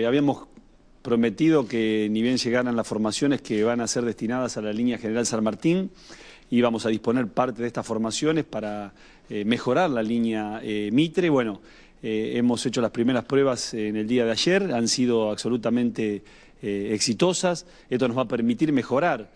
Eh, habíamos prometido que ni bien llegaran las formaciones que van a ser destinadas a la línea General San Martín, íbamos a disponer parte de estas formaciones para eh, mejorar la línea eh, Mitre. Bueno, hemos hecho las primeras pruebas en el día de ayer, han sido absolutamente exitosas. Esto nos va a permitir mejorar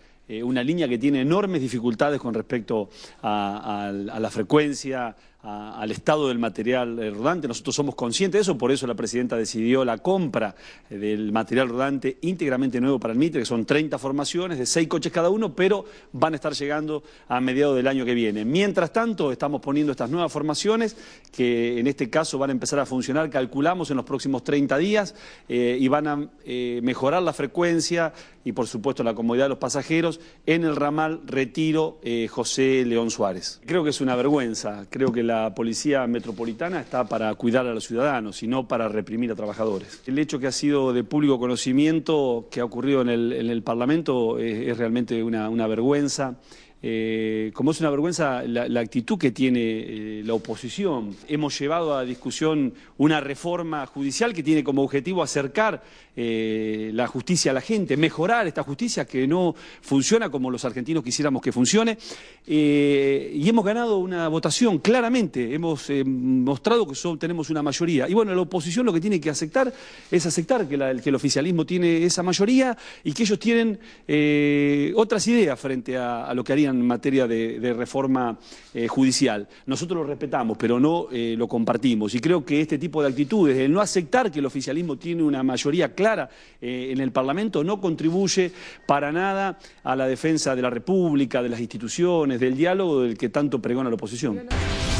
una línea que tiene enormes dificultades con respecto a la frecuencia, al estado del material eh, rodante. Nosotros somos conscientes de eso, por eso la presidenta decidió la compra eh, del material rodante íntegramente nuevo para el MITRE, que son 30 formaciones de 6 coches cada uno, pero van a estar llegando a mediados del año que viene. Mientras tanto, estamos poniendo estas nuevas formaciones, que en este caso van a empezar a funcionar, calculamos en los próximos 30 días, eh, y van a mejorar la frecuencia y, por supuesto, la comodidad de los pasajeros en el ramal Retiro José León Suárez. Creo que es una vergüenza, creo que la Policía Metropolitana está para cuidar a los ciudadanos y no para reprimir a trabajadores. El hecho que ha sido de público conocimiento que ha ocurrido en el, Parlamento es, realmente una vergüenza. Eh, como es una vergüenza la, actitud que tiene eh, la oposición. Hemos llevado a discusión una reforma judicial que tiene como objetivo acercar eh, la justicia a la gente, mejorar esta justicia que no funciona como los argentinos quisiéramos que funcione. y hemos ganado una votación, claramente, hemos mostrado que tenemos una mayoría. Y bueno, la oposición lo que tiene que aceptar es aceptar que, el oficialismo tiene esa mayoría y que ellos tienen otras ideas frente a, a lo que haría en materia de, reforma eh, judicial. Nosotros lo respetamos, pero no eh, lo compartimos. Y creo que este tipo de actitudes, el no aceptar que el oficialismo tiene una mayoría clara eh, en el Parlamento, no contribuye para nada a la defensa de la República, de las instituciones, del diálogo del que tanto pregona la oposición.